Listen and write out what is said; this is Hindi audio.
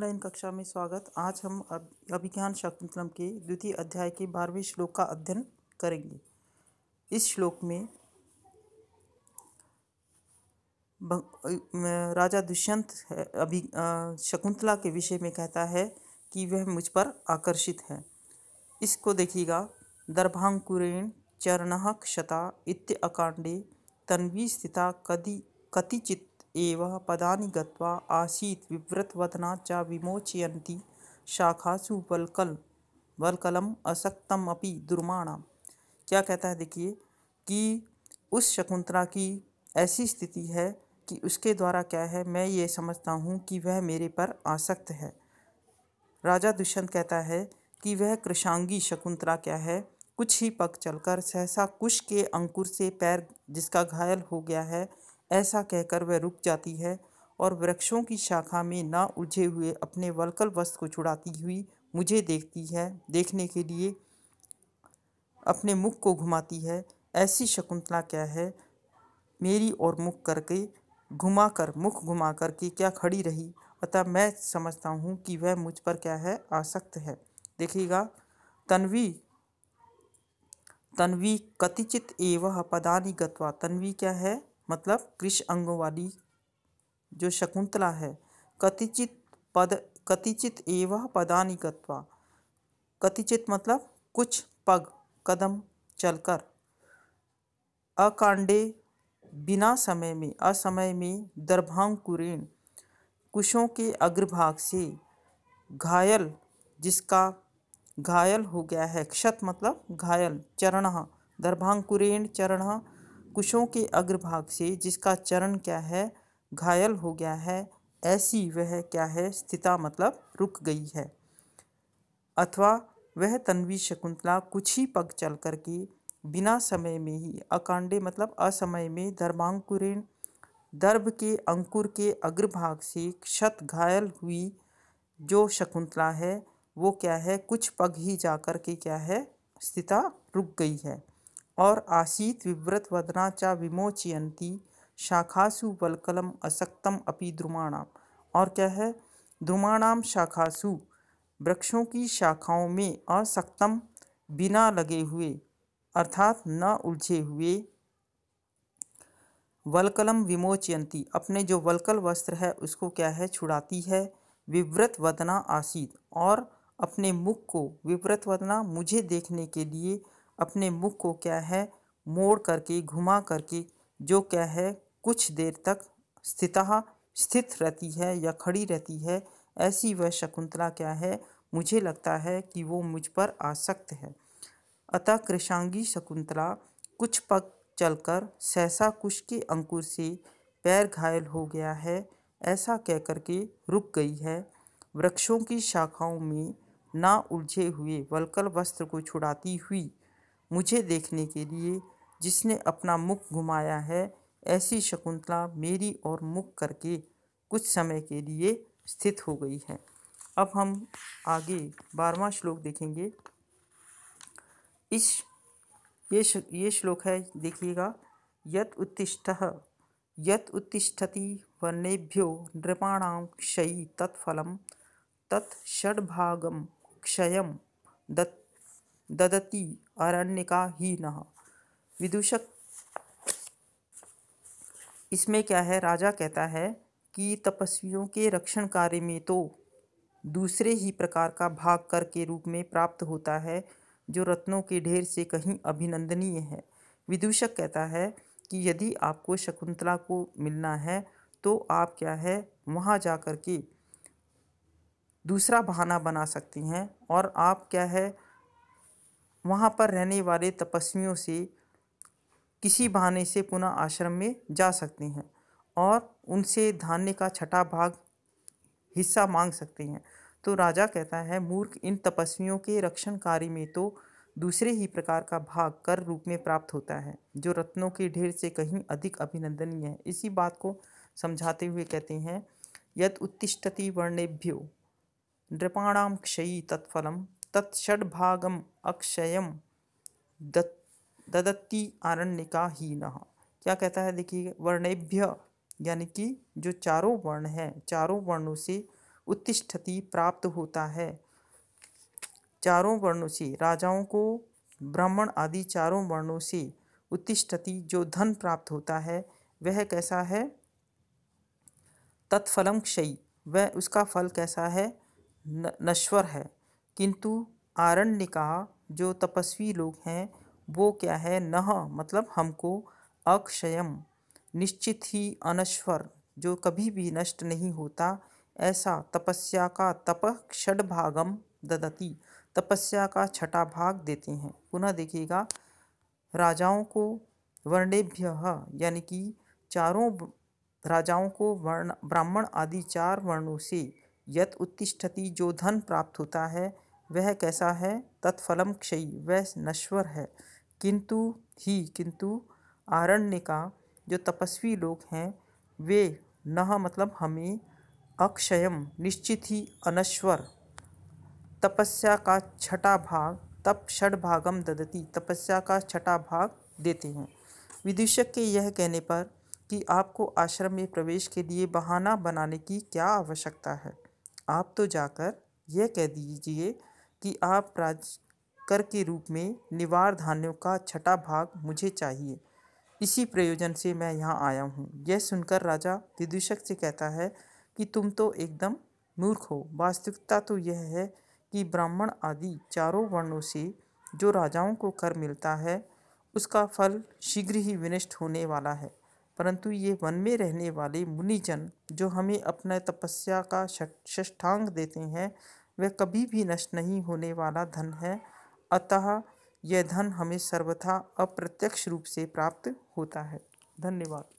ऑनलाइन कक्षा में स्वागत आज हम अभिज्ञान शकुंतलम मतलब के द्वितीय अध्याय के बारहवें श्लोक का अध्ययन करेंगे इस श्लोक में राजा दुष्यंत अभि शकुंतला के विषय में कहता है कि वह मुझ पर आकर्षित है इसको देखिएगा दर्भांकुरेण चरण क्षता इत्य अकांडे तन्वी स्थिता कदि कतिचित एव पदानि गत्वा आसीत् विव्रतवदनात् च विमोचयन्ति शाखासु वल्कल वल्कलम असक्तम अपि दुर्माणा क्या कहता है देखिए कि उस शकुंतला की ऐसी स्थिति है कि उसके द्वारा क्या है मैं ये समझता हूँ कि वह मेरे पर आसक्त है राजा दुष्यंत कहता है कि वह कृषांगी शकुंतला क्या है कुछ ही पग चलकर सहसा कुश के अंकुर से पैर जिसका घायल हो गया है ऐसा कहकर वह रुक जाती है और वृक्षों की शाखा में ना उलझे हुए अपने वलकल वस्त्र को छुड़ाती हुई मुझे देखती है देखने के लिए अपने मुख को घुमाती है ऐसी शकुंतला क्या है मेरी ओर मुख करके घुमा कर मुख घुमा कर के क्या खड़ी रही अतः मैं समझता हूँ कि वह मुझ पर क्या है आसक्त है देखिएगा तन्वी तन्वी कतिचित एवं पदानी गत्वा तन्वी क्या है मतलब कृष अंगों वाली जो शकुंतला है कतिचित पद कतिचित एवं पदानी कतिचित मतलब कुछ पग कदम चलकर अकांडे बिना समय में असमय में दर्भांकुरेण कुशों के अग्रभाग से घायल जिसका घायल हो गया है क्षत मतलब घायल चरण दर्भांकुरेण चरण कुशों के अग्रभाग से जिसका चरण क्या है घायल हो गया है ऐसी वह क्या है स्थिता मतलब रुक गई है अथवा वह तन्वी शकुंतला कुछ ही पग चल करके बिना समय में ही अकांडे मतलब असमय में धर्मांकुरेण दर्भ के अंकुर के अग्रभाग से क्षत घायल हुई जो शकुंतला है वो क्या है कुछ पग ही जाकर के क्या है स्थिता रुक गई है और आसीत विव्रत वदना चा विमोचयंती शाखासु वलकलम असक्तम अपि द्रुमाणाम और क्या है द्रुमाणाम शाखासु वृक्षों की शाखाओं में असक्तम बिना लगे हुए अर्थात न उलझे हुए वलकलम विमोचयंती अपने जो वलकल वस्त्र है उसको क्या है छुड़ाती है विव्रत वदना आसीत और अपने मुख को विव्रत वदना मुझे देखने के लिए अपने मुख को क्या है मोड़ करके घुमा करके जो क्या है कुछ देर तक स्थित स्थित रहती है या खड़ी रहती है ऐसी वह शकुंतला क्या है मुझे लगता है कि वो मुझ पर आसक्त है अतः कृषांगी शकुंतला कुछ पग चलकर सहसा कुश के अंकुर से पैर घायल हो गया है ऐसा कह करके रुक गई है वृक्षों की शाखाओं में ना उलझे हुए वलकल वस्त्र को छुड़ाती हुई मुझे देखने के लिए जिसने अपना मुख घुमाया है ऐसी शकुंतला मेरी और मुख करके कुछ समय के लिए स्थित हो गई है अब हम आगे बारवा श्लोक देखेंगे इस ये ये श्लोक है देखिएगा यत उत्तिष्ठ यत उत्तिष्ठति वर्णेभ्यो नृपाण क्षयी तत्फलम भागम क्षय दत् ददती अरण्य का ही न विदूषक इसमें क्या है राजा कहता है कि तपस्वियों के रक्षण कार्य में तो दूसरे ही प्रकार का भाग कर के रूप में प्राप्त होता है जो रत्नों के ढेर से कहीं अभिनंदनीय है विदूषक कहता है कि यदि आपको शकुंतला को मिलना है तो आप क्या है वहाँ जा कर के दूसरा बहाना बना सकती हैं और आप क्या है वहाँ पर रहने वाले तपस्वियों से किसी बहाने से पुनः आश्रम में जा सकते हैं और उनसे धान्य का छठा भाग हिस्सा मांग सकते हैं तो राजा कहता है मूर्ख इन तपस्वियों के रक्षण कार्य में तो दूसरे ही प्रकार का भाग कर रूप में प्राप्त होता है जो रत्नों के ढेर से कहीं अधिक अभिनंदनीय है इसी बात को समझाते हुए कहते हैं यद उत्तिष्ठति वर्णेभ्यो नृपाणाम क्षयी तत्फलम तत्षड्भागम् अक्षयम ददत्ति ही न क्या कहता है देखिए वर्णेभ्य यानी कि जो चारों वर्ण है चारों वर्णों से उत्तिष्ठति प्राप्त होता है चारों वर्णों से राजाओं को ब्राह्मण आदि चारों वर्णों से उत्तिष्ठति जो धन प्राप्त होता है वह कैसा है तत्फलम क्षयी वह उसका फल कैसा है नश्वर है किंतु आरण्य कहा जो तपस्वी लोग हैं वो क्या है न मतलब हमको अक्षयम निश्चित ही अनश्वर जो कभी भी नष्ट नहीं होता ऐसा तपस्या का तप षडभागम ददती तपस्या का छठा भाग देते हैं पुनः देखिएगा राजाओं को वर्णेभ्य यानी कि चारों राजाओं को वर्ण ब्राह्मण आदि चार वर्णों से यत उत्तिष्ठति जो धन प्राप्त होता है वह कैसा है तत्फलम क्षयी वह नश्वर है किंतु ही किंतु आरण्य का जो तपस्वी लोग हैं वे न मतलब हमें अक्षयम निश्चित ही अनश्वर तपस्या का छठा भाग तप षड भागम ददती तपस्या का छठा भाग देते हैं विदूषक के यह कहने पर कि आपको आश्रम में प्रवेश के लिए बहाना बनाने की क्या आवश्यकता है आप तो जाकर यह कह दीजिए कि आप राज कर के रूप में निवार धान्यों का छठा भाग मुझे चाहिए इसी प्रयोजन से मैं यहाँ आया हूँ यह सुनकर राजा विदूषक से कहता है कि तुम तो एकदम मूर्ख हो वास्तविकता तो यह है कि ब्राह्मण आदि चारों वर्णों से जो राजाओं को कर मिलता है उसका फल शीघ्र ही विनष्ट होने वाला है परंतु ये वन में रहने वाले मुनिजन जो हमें अपने तपस्या का षष्ठांग देते हैं वह कभी भी नष्ट नहीं होने वाला धन है अतः यह धन हमें सर्वथा अप्रत्यक्ष रूप से प्राप्त होता है धन्यवाद